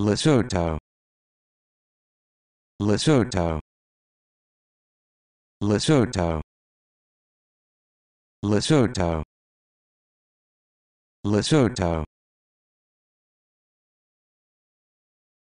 Lesotho Lesotho Lesotho Lesotho Lesotho